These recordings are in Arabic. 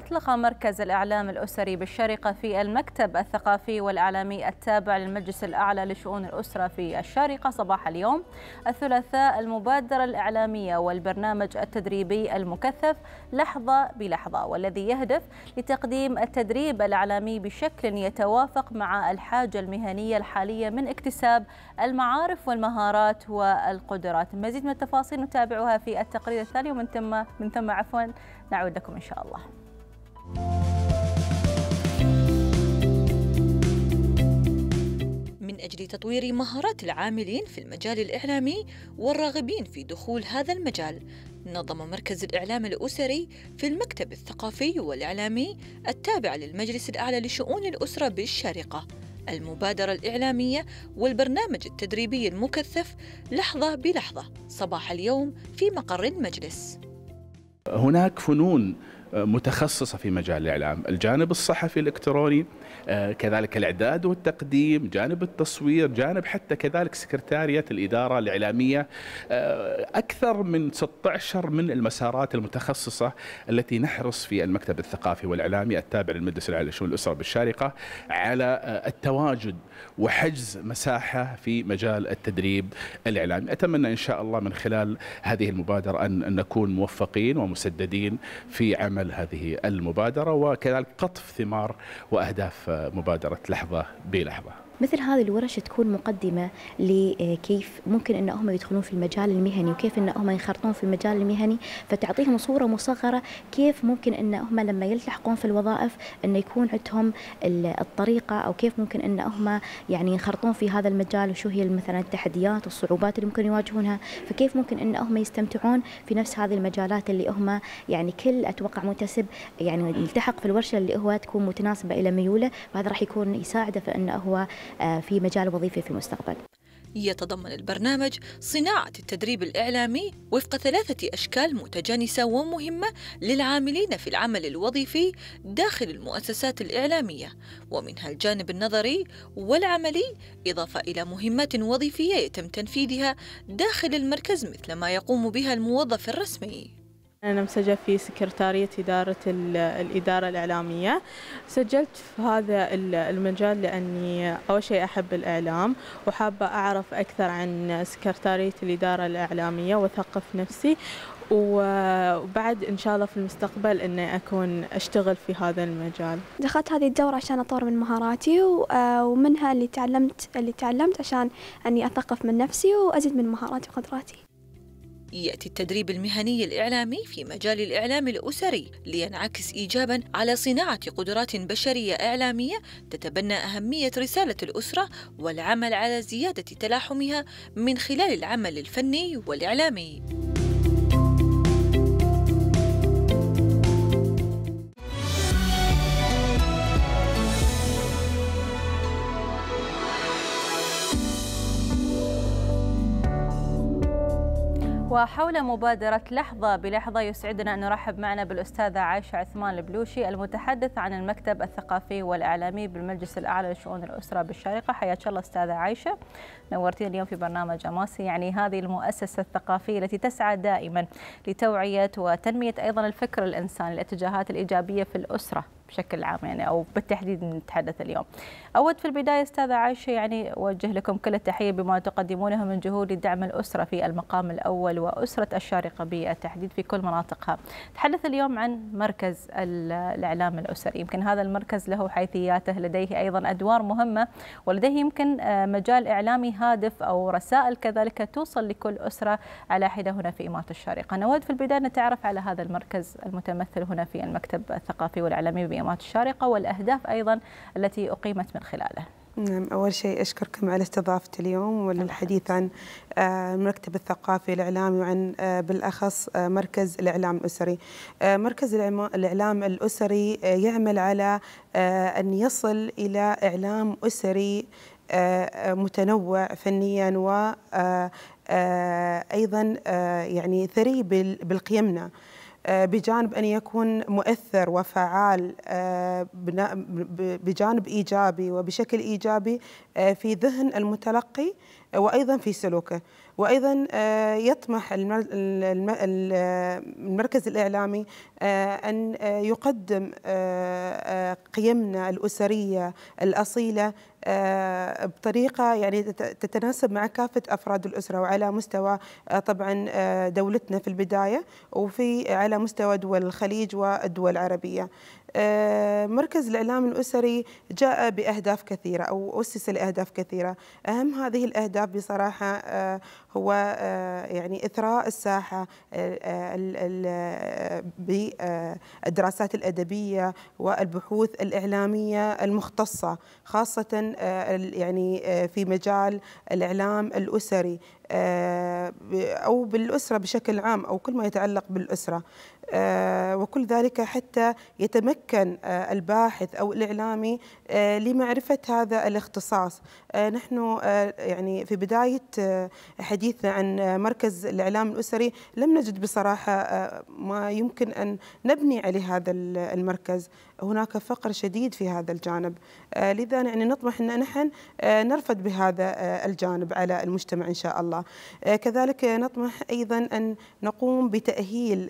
أطلق مركز الإعلام الأسري بالشارقة في المكتب الثقافي والإعلامي التابع للمجلس الأعلى لشؤون الأسرة في الشارقة صباح اليوم الثلاثاء المبادرة الإعلامية والبرنامج التدريبي المكثف لحظة بلحظة والذي يهدف لتقديم التدريب الإعلامي بشكل يتوافق مع الحاجة المهنية الحالية من اكتساب المعارف والمهارات والقدرات مزيد من التفاصيل نتابعها في التقرير الثاني ومن ثم من ثم عفوا نعود لكم ان شاء الله من أجل تطوير مهارات العاملين في المجال الإعلامي والراغبين في دخول هذا المجال نظم مركز الإعلام الأسري في المكتب الثقافي والإعلامي التابع للمجلس الأعلى لشؤون الأسرة بالشارقة المبادرة الإعلامية والبرنامج التدريبي المكثف لحظة بلحظة صباح اليوم في مقر المجلس هناك فنون متخصصة في مجال الإعلام الجانب الصحفي الإلكتروني آه، كذلك الإعداد والتقديم جانب التصوير جانب حتى كذلك سكرتارية الإدارة الإعلامية آه، أكثر من 16 من المسارات المتخصصة التي نحرص في المكتب الثقافي والإعلامي التابع للمجلس العالي لشؤون الأسرة بالشارقة على آه، التواجد وحجز مساحة في مجال التدريب الإعلامي أتمنى إن شاء الله من خلال هذه المبادرة أن نكون موفقين ومسددين في عمل هذه المبادرة وكذلك قطف ثمار وأهداف في مبادره لحظه بلحظه مثل هذه الورش تكون مقدمة لكيف ممكن أن هم يدخلون في المجال المهني وكيف أن هم ينخرطون في المجال المهني فتعطيهم صورة مصغرة كيف ممكن أن هم لما يلتحقون في الوظائف أن يكون عندهم الطريقة أو كيف ممكن أن هم يعني ينخرطون في هذا المجال وشو هي مثلا التحديات والصعوبات اللي ممكن يواجهونها فكيف ممكن أن هم يستمتعون في نفس هذه المجالات اللي هم يعني كل أتوقع منتسب يعني يلتحق في الورشة اللي هو تكون متناسبة إلى ميوله وهذا راح يكون يساعده في أنه هو آه، في مجال وظيفي في المستقبل يتضمن البرنامج صناعة التدريب الإعلامي وفق ثلاثة أشكال متجانسة ومهمة للعاملين في العمل الوظيفي داخل المؤسسات الإعلامية ومنها الجانب النظري والعملي إضافة إلى مهمات وظيفية يتم تنفيذها داخل المركز مثل ما يقوم بها الموظف الرسمي أنا مسجل في سكرتارية إدارة الإدارة الإعلامية سجلت في هذا المجال لأني أول شيء أحب الإعلام وحابة أعرف أكثر عن سكرتارية الإدارة الإعلامية وأثقف نفسي وبعد إن شاء الله في المستقبل أني أكون أشتغل في هذا المجال دخلت هذه الدورة عشان أطور من مهاراتي آه، ومنها اللي تعلمت اللي تعلمت عشان أني أثقف من نفسي وأزيد من مهاراتي وقدراتي يأتي التدريب المهني الإعلامي في مجال الإعلام الأسري لينعكس إيجابا على صناعة قدرات بشرية إعلامية تتبنى أهمية رسالة الأسرة والعمل على زيادة تلاحمها من خلال العمل الفني والإعلامي. وحول مبادرة لحظة بلحظة يسعدنا أن نرحب معنا بالأستاذة عائشة عثمان البلوشي المتحدث عن المكتب الثقافي والإعلامي بالمجلس الأعلى لشؤون الأسرة بالشارقة حياك الله أستاذة عائشة نورتينا اليوم في برنامج أماسي يعني هذه المؤسسة الثقافية التي تسعى دائما لتوعية وتنمية أيضا الفكر الإنساني الاتجاهات الإيجابية في الأسرة بشكل عام يعني او بالتحديد نتحدث اليوم. اود في البدايه استاذه عائشه يعني اوجه لكم كل التحيه بما تقدمونه من جهود لدعم الاسره في المقام الاول واسره الشارقه بالتحديد في كل مناطقها. تحدث اليوم عن مركز الاعلام الاسري، يمكن هذا المركز له حيثياته لديه ايضا ادوار مهمه ولديه يمكن آه، مجال اعلامي هادف او رسائل كذلك توصل لكل اسره على حده هنا في اماره الشارقه. نود في البدايه نتعرف على هذا المركز المتمثل هنا في المكتب الثقافي والاعلامي التقييمات الشارقة والأهداف أيضا التي أقيمت من خلاله نعم أول شيء أشكركم على استضافتي اليوم والحديث عن آه، المكتب الثقافي الإعلامي وعن آه، بالأخص آه، مركز الإعلام الأسري مركز الإعلام الأسري يعمل على أن يصل إلى إعلام أسري متنوع فنيا وأيضا يعني ثري بالقيمنا آه، بجانب أن يكون مؤثر وفعال آه، بجانب إيجابي وبشكل إيجابي آه، في ذهن المتلقي وأيضا في سلوكه وأيضا آه، يطمح المركز الإعلامي آه، أن آه، يقدم قيمنا الأسرية الأصيلة بطريقة يعني تتناسب مع كافة أفراد الأسرة وعلى مستوى طبعا دولتنا في البداية وفي على مستوى دول الخليج والدول العربية آه، مركز الإعلام الأسري جاء بأهداف كثيرة أو أسس لأهداف كثيرة أهم هذه الأهداف بصراحة آه، هو آه، يعني إثراء الساحة بالدراسات الأدبية والبحوث الإعلامية المختصة خاصة يعني في مجال الإعلام الأسري أو بالأسرة بشكل عام أو كل ما يتعلق بالأسرة آه، وكل ذلك حتى يتمكن آه، الباحث أو الإعلامي آه، لمعرفة هذا الاختصاص آه، نحن آه، يعني في بداية آه، حديثنا عن مركز الإعلام الأسري لم نجد بصراحة ما يمكن أن نبني عليه هذا المركز هناك فقر شديد في هذا الجانب لذا يعني نطمح أن نحن نرفد بهذا الجانب على المجتمع إن شاء الله كذلك نطمح أيضا أن نقوم بتأهيل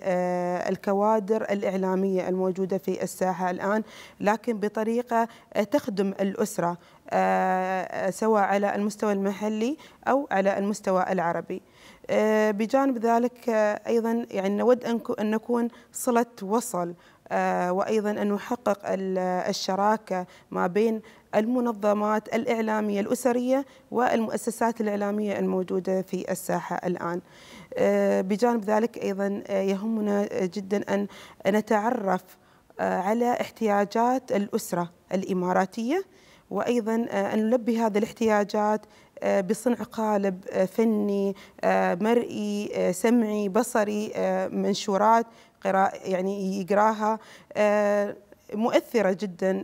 الكوادر الإعلامية الموجودة في الساحة الآن لكن بطريقة تخدم الأسرة آه، آه، سواء على المستوى المحلي أو على المستوى العربي آه، بجانب ذلك أيضا يعني نود أن نكون صلة وصل وأيضا أن نحقق الشراكة ما بين المنظمات الإعلامية الأسرية والمؤسسات الإعلامية الموجودة في الساحة الآن بجانب ذلك أيضا يهمنا جدا أن نتعرف على احتياجات الأسرة الإماراتية وايضا آه، ان نلبي هذه الاحتياجات آه، بصنع قالب آه، فني مرئي سمعي بصري منشورات قراء يعني يقراها مؤثرة جدا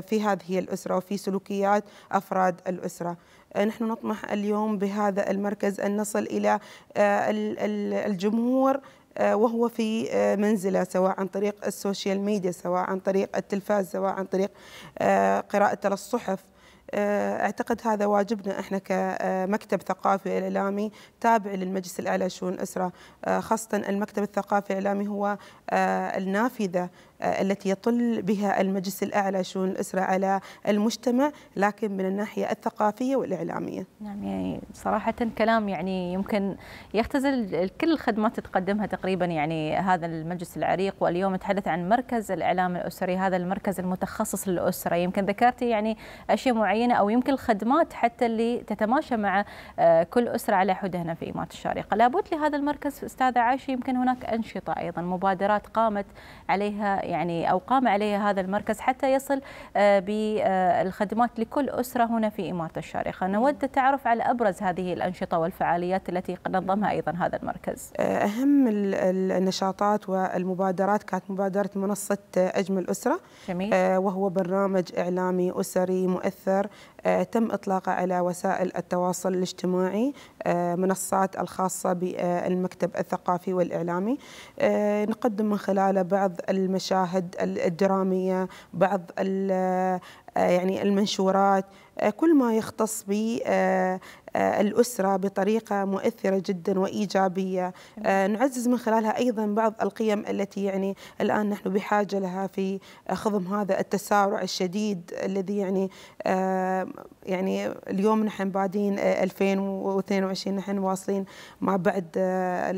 في هذه الأسرة وفي سلوكيات أفراد الأسرة نحن نطمح اليوم بهذا المركز أن نصل إلى الجمهور آه، وهو في آه، منزله سواء عن طريق السوشيال ميديا سواء عن طريق التلفاز سواء عن طريق آه، قراءة الصحف اعتقد هذا واجبنا احنا كمكتب ثقافي اعلامي تابع للمجلس الاعلى لشؤون الاسره خاصه المكتب الثقافي الاعلامي هو النافذه آه، التي يطل بها المجلس الأعلى شؤون الأسرة على المجتمع لكن من الناحية الثقافية والإعلامية نعم يعني صراحة كلام يعني يمكن يختزل كل الخدمات تقدمها تقريبا يعني هذا المجلس العريق واليوم نتحدث عن مركز الإعلام الأسري هذا المركز المتخصص للأسرة يمكن ذكرتي يعني أشياء معينة أو يمكن الخدمات حتى اللي تتماشى مع آه، كل أسرة على حدة هنا في امارات الشارقة لابد لهذا المركز أستاذة عايشة يمكن هناك أنشطة أيضا مبادرات قامت عليها يعني أو قام عليها هذا المركز حتى يصل آه، بالخدمات لكل أسرة هنا في إمارة الشارقة نود التعرف على أبرز هذه الأنشطة والفعاليات التي نظمها أيضا هذا المركز آه، أهم النشاطات والمبادرات كانت مبادرة منصة أجمل أسرة جميل. آه، وهو برنامج إعلامي أسري مؤثر تم إطلاقه على وسائل التواصل الاجتماعي منصات الخاصة بالمكتب الثقافي والإعلامي نقدم من خلاله بعض المشاريع المشاهد الدرامية بعض آه، يعني المنشورات آه، كل ما يختص بالأسرة آه، بطريقة مؤثرة جدا وإيجابية نعزز من خلالها أيضا بعض القيم التي يعني الآن نحن بحاجة لها في خضم هذا التسارع الشديد الذي يعني يعني اليوم نحن بعدين 2022 نحن واصلين ما بعد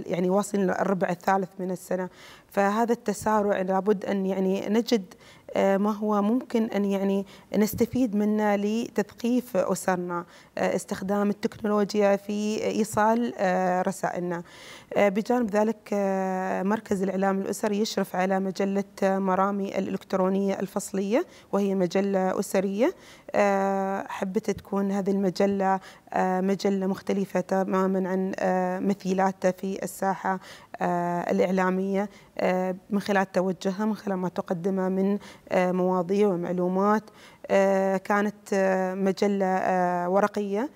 يعني واصلين الربع الثالث من السنة فهذا التسارع لابد أن يعني نجد آه، ما هو ممكن أن يعني نستفيد منه لتثقيف أسرنا آه، استخدام التكنولوجيا في إيصال آه، رسائلنا بجانب ذلك مركز الإعلام الأسري يشرف على مجلة مرامي الإلكترونية الفصلية وهي مجلة أسرية آه، حبت تكون هذه المجلة آه، مجلة مختلفة تماما عن آه، مثيلاتها في الساحة الإعلامية من خلال توجهها من خلال ما تقدمه من مواضيع ومعلومات كانت مجلة ورقية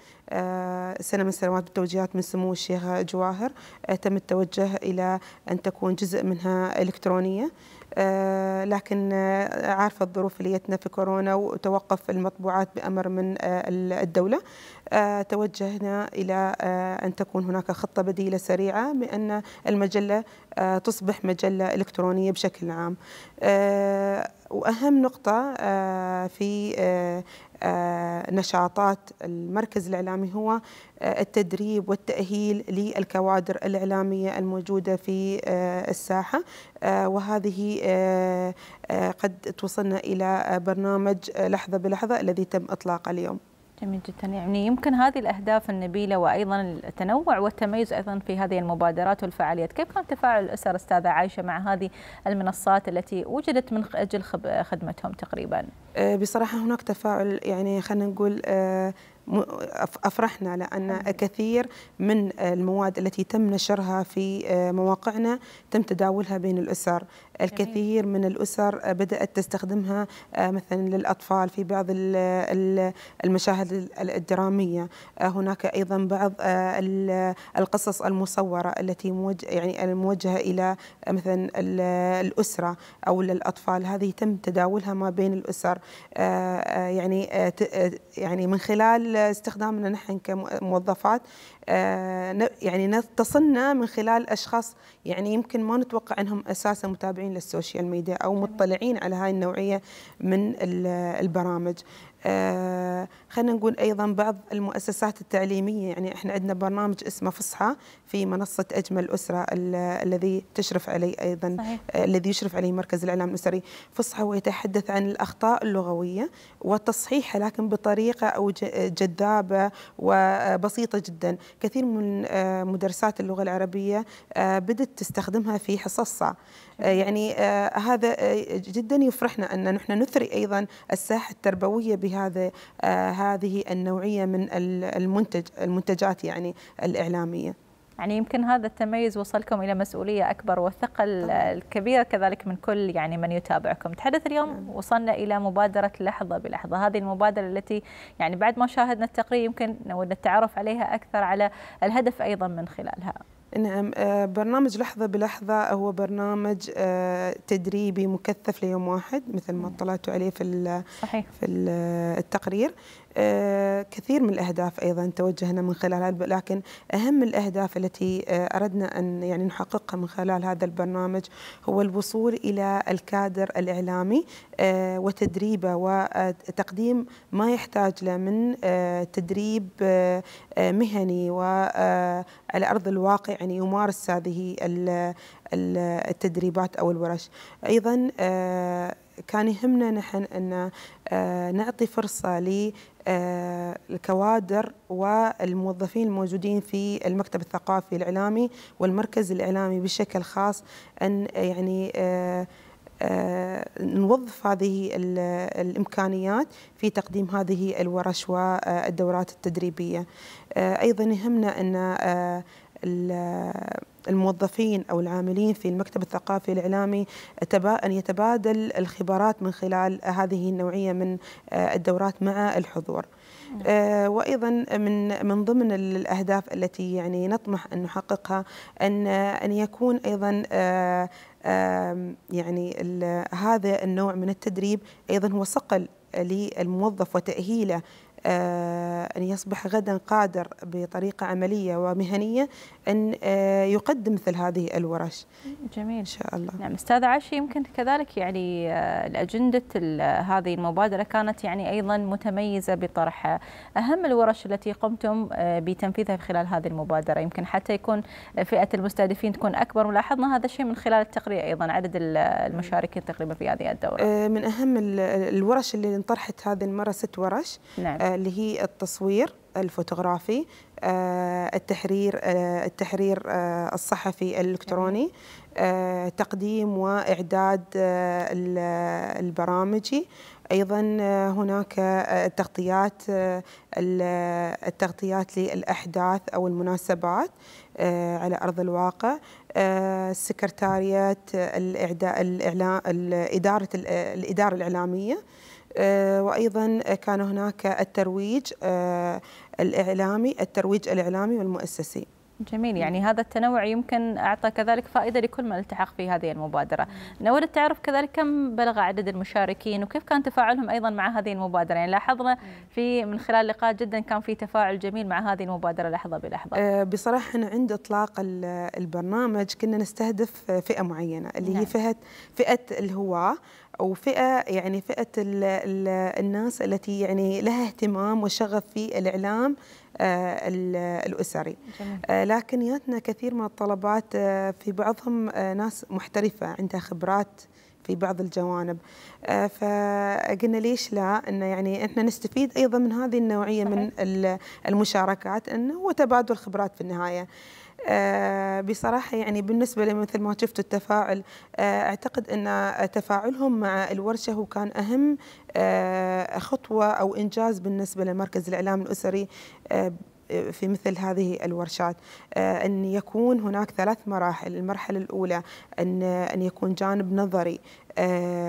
سنة من السنوات بتوجيهات من سمو الشيخ جواهر تم التوجه إلى أن تكون جزء منها إلكترونية آه، لكن آه، عارفة الظروف اللي جتنا في كورونا وتوقف المطبوعات بأمر من آه، الدولة توجهنا إلى أن تكون هناك خطة بديلة سريعة بأن المجلة تصبح مجلة إلكترونية بشكل عام وأهم نقطة في آه، نشاطات المركز الإعلامي هو آه، التدريب والتأهيل للكوادر الإعلامية الموجودة في آه، الساحة وهذه قد توصلنا إلى برنامج لحظة بلحظة الذي تم إطلاقه اليوم جميل جدا يعني يمكن هذه الأهداف النبيلة وأيضا التنوع والتميز أيضا في هذه المبادرات والفعاليات كيف كان تفاعل الأسر أستاذة عائشة مع هذه المنصات التي وجدت من أجل خدمتهم تقريبا أه، بصراحة هناك تفاعل يعني خلينا نقول أه، افرحنا لان كثير من المواد التي تم نشرها في أه، مواقعنا تم تداولها بين الاسر الكثير من الأسر بدأت تستخدمها آه، مثلا للأطفال في بعض المشاهد الدرامية آه، هناك أيضا بعض آه، القصص المصورة التي يعني الموجهة إلى مثلا الأسرة أو للأطفال هذه تم تداولها ما بين الأسر يعني يعني من خلال استخدامنا نحن كموظفات يعني تصلنا من خلال أشخاص يعني يمكن ما نتوقع أنهم أساسا متابعين للسوشيال ميديا او مطلعين على هاي النوعيه من البرامج آه، خلينا نقول ايضا بعض المؤسسات التعليميه يعني احنا عندنا برنامج اسمه فصحى في منصه اجمل اسره الذي تشرف عليه ايضا صحيح. آه، الذي يشرف عليه مركز الاعلام الاسري فصحى ويتحدث عن الاخطاء اللغويه وتصحيحها لكن بطريقه او جذابه وبسيطه جدا كثير من آه، مدرسات اللغه العربيه بدت تستخدمها في حصصها يعني هذا جدا يفرحنا ان نحن نثري ايضا الساحه التربويه به بهذا آه، هذه النوعيه من المنتج المنتجات يعني الاعلاميه يعني يمكن هذا التميز وصلكم الى مسؤوليه اكبر والثقل الكبيره كذلك من كل يعني من يتابعكم، تحدث اليوم نعم. وصلنا الى مبادره لحظه بلحظه، هذه المبادره التي يعني بعد ما شاهدنا التقرير يمكن نود التعرف عليها اكثر على الهدف ايضا من خلالها. نعم آه، برنامج لحظة بلحظة هو برنامج آه، تدريبي مكثف ليوم واحد مثل ما اطلعتوا عليه في صحيح. في التقرير آه، كثير من الأهداف أيضا توجهنا من خلالها لكن أهم الأهداف التي آه، أردنا أن يعني نحققها من خلال هذا البرنامج هو الوصول إلى الكادر الإعلامي آه، وتدريبه وتقديم ما يحتاج له من تدريب مهني وعلى أرض الواقع يعني يمارس هذه التدريبات أو الورش أيضا كان يهمنا نحن أن نعطي فرصة آه، الكوادر والموظفين الموجودين في المكتب الثقافي الإعلامي والمركز الإعلامي بشكل خاص أن آه، يعني آه، نوظف هذه الامكانيات في تقديم هذه الورش والدورات التدريبيه. ايضا يهمنا ان الموظفين أو العاملين في المكتب الثقافي الإعلامي أن يتبادل الخبرات من خلال هذه النوعية من آه، الدورات مع الحضور نعم. آه، وايضا من من ضمن الاهداف التي يعني نطمح ان نحققها ان ان يكون ايضا آه، يعني هذا النوع من التدريب ايضا هو صقل للموظف وتاهيله آه، أن يصبح غدا قادر بطريقة عملية ومهنية أن آه، يقدم مثل هذه الورش جميل إن شاء الله نعم أستاذ عشي يمكن كذلك يعني الأجندة آه، هذه المبادرة كانت يعني أيضا متميزة بطرح أهم الورش التي قمتم بتنفيذها خلال هذه المبادرة يمكن حتى يكون فئة المستهدفين تكون أكبر ولاحظنا هذا الشيء من خلال التقرير أيضا عدد المشاركين تقريبا في هذه الدورة من أهم الورش اللي انطرحت هذه المرة ست ورش نعم. اللي هي التصوير الفوتوغرافي آه، التحرير آه، التحرير آه، الصحفي الالكتروني تقديم واعداد البرامجي ايضا هناك التغطيات التغطيات للاحداث او المناسبات على ارض الواقع الاعلام اداره الاداره الاعلاميه آه، وايضا كان هناك الترويج آه، الاعلامي الترويج الاعلامي والمؤسسي جميل يعني هذا التنوع يمكن اعطى كذلك فائده لكل من التحق في هذه المبادره. نود التعرف كذلك كم بلغ عدد المشاركين وكيف كان تفاعلهم ايضا مع هذه المبادره؟ يعني لاحظنا في من خلال لقاء جدا كان في تفاعل جميل مع هذه المبادره لحظه بلحظه. آه، بصراحه انا عند اطلاق البرنامج كنا نستهدف فئه معينه اللي نعم. هي فئه فئه الهواه وفئه يعني فئه الـ الـ الناس التي يعني لها اهتمام وشغف في الاعلام آه، الاسري جميل. آه، لكن ياتنا كثير من الطلبات آه، في بعضهم ناس محترفه عندها خبرات في بعض الجوانب فقلنا ليش لا انه يعني احنا نستفيد ايضا من هذه النوعيه صحيح. من المشاركات انه هو تبادل خبرات في النهايه آه، بصراحة يعني بالنسبة لمثل مثل ما شفت التفاعل آه، أعتقد أن تفاعلهم مع الورشة هو كان أهم آه، خطوة أو إنجاز بالنسبة لمركز الإعلام الأسري في مثل هذه الورشات أن يكون هناك ثلاث مراحل المرحلة الأولى أن, أن يكون جانب نظري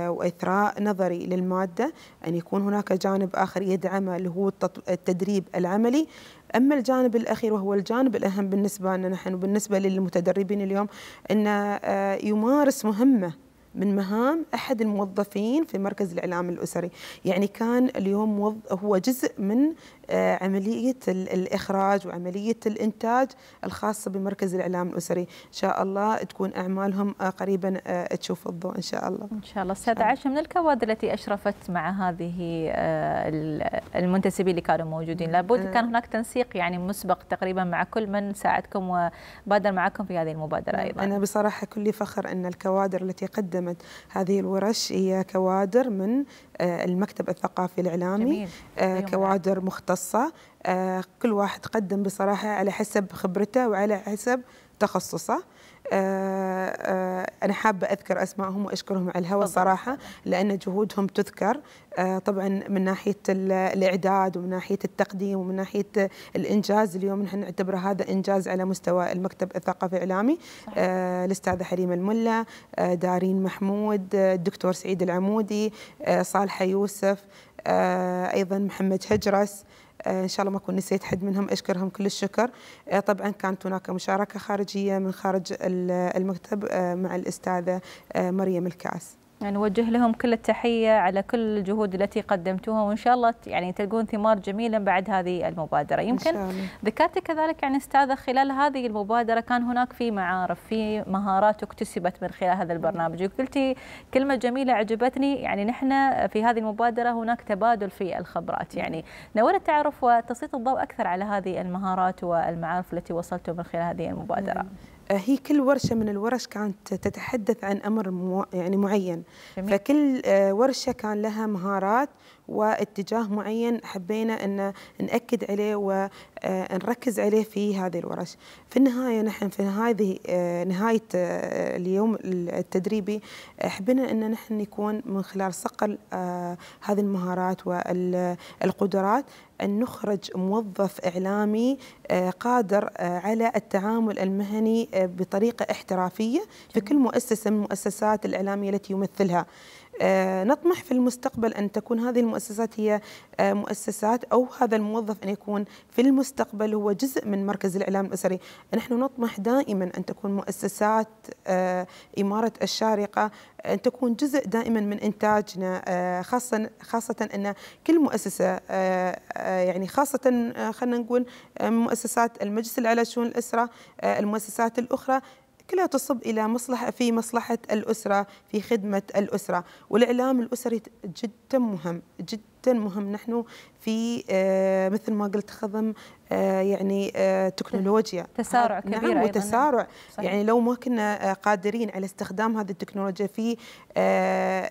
وإثراء نظري للمادة أن يكون هناك جانب آخر يدعمه اللي هو التدريب العملي أما الجانب الأخير وهو الجانب الأهم بالنسبة لنا نحن وبالنسبة للمتدربين اليوم ان آه، يمارس مهمة من مهام احد الموظفين في مركز الاعلام الاسري، يعني كان اليوم هو جزء من آه، عملية الإخراج وعملية الإنتاج الخاصة بمركز الإعلام الأسري إن شاء الله تكون أعمالهم آه، قريبا آه، تشوف الضوء إن شاء الله إن شاء الله أستاذ عائشة من الكوادر التي أشرفت مع هذه المنتسبين اللي كانوا موجودين لابد كان هناك تنسيق يعني مسبق تقريبا مع كل من ساعدكم وبادر معكم في هذه المبادرة نعم، أيضا أنا بصراحة كل فخر أن الكوادر التي قدمت هذه الورش هي كوادر من المكتب الثقافي الإعلامي جميل. كوادر مختصة خاصة آه، كل واحد قدم بصراحة على حسب خبرته وعلى حسب تخصصه آه، آه، أنا حابة أذكر أسمائهم وأشكرهم على الهوى صراحة لأن جهودهم تذكر طبعا من ناحية الإعداد ومن ناحية التقديم ومن ناحية الإنجاز اليوم نحن نعتبر هذا إنجاز على مستوى المكتب الثقافي الإعلامي الأستاذة حريمة الملا دارين محمود الدكتور سعيد العمودي صالحة يوسف أيضا محمد هجرس ان شاء الله ما اكون نسيت حد منهم اشكرهم كل الشكر إيه، طبعا كانت هناك مشاركه خارجيه من خارج المكتب إيه، مع الاستاذه إيه، مريم الكاس يعني نوجه لهم كل التحية على كل الجهود التي قدمتوها وإن شاء الله يعني تلقون ثمار جميلة بعد هذه المبادرة يمكن ذكرت كذلك يعني أستاذة خلال هذه المبادرة كان هناك في معارف في مهارات اكتسبت من خلال هذا البرنامج وقلتي كلمة جميلة عجبتني يعني نحن في هذه المبادرة هناك تبادل في الخبرات يعني نود التعرف وتسليط الضوء أكثر على هذه المهارات والمعارف التي وصلتم من خلال هذه المبادرة نعم. آه، هي كل ورشة من الورش كانت تتحدث عن أمر يعني معين جميل. فكل آه، ورشة كان لها مهارات واتجاه معين حبينا أن نأكد عليه ونركز آه، عليه في هذه الورش في النهاية نحن في هذه آه، نهاية آه، اليوم التدريبي حبينا أن نحن نكون من خلال صقل هذه المهارات والقدرات أن نخرج موظف إعلامي قادر على التعامل المهني بطريقة احترافية في كل مؤسسة من المؤسسات الإعلامية التي يمثلها آه، نطمح في المستقبل أن تكون هذه المؤسسات هي آه، مؤسسات أو هذا الموظف أن يكون في المستقبل هو جزء من مركز الإعلام الأسري نحن نطمح دائما أن تكون مؤسسات آه، إمارة الشارقة أن تكون جزء دائما من إنتاجنا خاصة خاصة أن كل مؤسسة يعني خاصة خلينا نقول مؤسسات المجلس الأعلى لشؤون الأسرة المؤسسات الأخرى كلها تصب إلى مصلحة في مصلحة الأسرة في خدمة الأسرة والإعلام الأسري جدا مهم جدا مهم نحن في آه، مثل ما قلت خضم آه، يعني آه، تكنولوجيا تسارع نعم، كبير نعم وتسارع يعني لو ما كنا قادرين على استخدام هذه التكنولوجيا في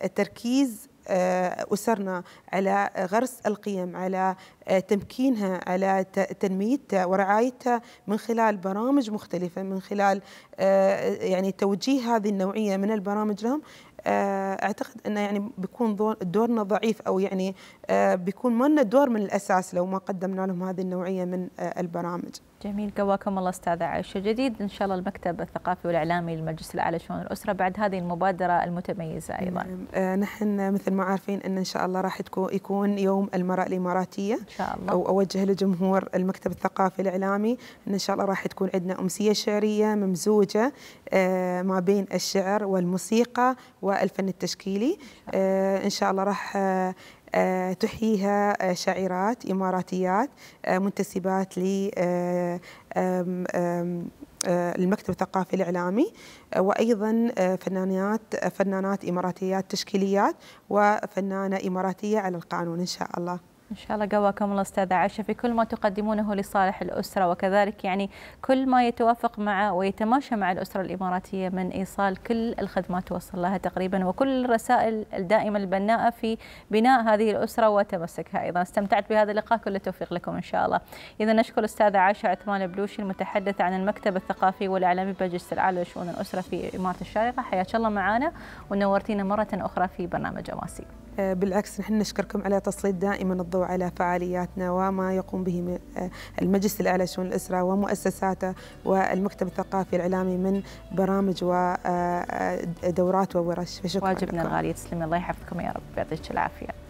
التركيز آه، أسرنا على غرس القيم على آه، تمكينها على تنميتها ورعايتها من خلال برامج مختلفة من خلال آه، يعني توجيه هذه النوعية من البرامج لهم اعتقد انه يعني بيكون دورنا ضعيف او يعني بيكون ما لنا دور من الاساس لو ما قدمنا لهم هذه النوعيه من البرامج. جميل قواكم الله استاذه عائشه جديد ان شاء الله المكتب الثقافي والاعلامي للمجلس الاعلى لشؤون الاسره بعد هذه المبادره المتميزه ايضا. نعم. آه، نحن مثل ما عارفين ان ان شاء الله راح يكون يوم المراه الاماراتيه ان شاء الله او اوجه لجمهور المكتب الثقافي الاعلامي ان ان شاء الله راح تكون عندنا امسيه شعريه ممزوجه آه، ما بين الشعر والموسيقى والفن التشكيلي ان شاء الله آه، راح آه، تحييها آه، شاعرات إماراتيات آه، منتسبات المكتب الثقافي الإعلامي وأيضا فنانات فنانات إماراتيات تشكيليات وفنانة إماراتية على القانون إن شاء الله إن شاء الله قواكم الله أستاذة عائشة في كل ما تقدمونه لصالح الأسرة وكذلك يعني كل ما يتوافق مع ويتماشى مع الأسرة الإماراتية من إيصال كل الخدمات توصل لها تقريبا وكل الرسائل الدائمة البناءة في بناء هذه الأسرة وتمسكها أيضا استمتعت بهذا اللقاء كل التوفيق لكم إن شاء الله إذا نشكر الأستاذة عائشة عثمان البلوشي المتحدثة عن المكتب الثقافي والإعلامي بمجلس الأعلى لشؤون الأسرة في إمارة الشارقة حياك الله معنا ونورتينا مرة أخرى في برنامج أماسي آه، بالعكس نحن نشكركم على تسليط دائما الضوء على فعالياتنا وما يقوم به آه، المجلس الأعلى لشؤون الأسرة ومؤسساته والمكتب الثقافي الإعلامي من برامج ودورات آه، وورش فشكرا واجبنا الغالي تسلمي الله يحفظكم يا رب يعطيك العافية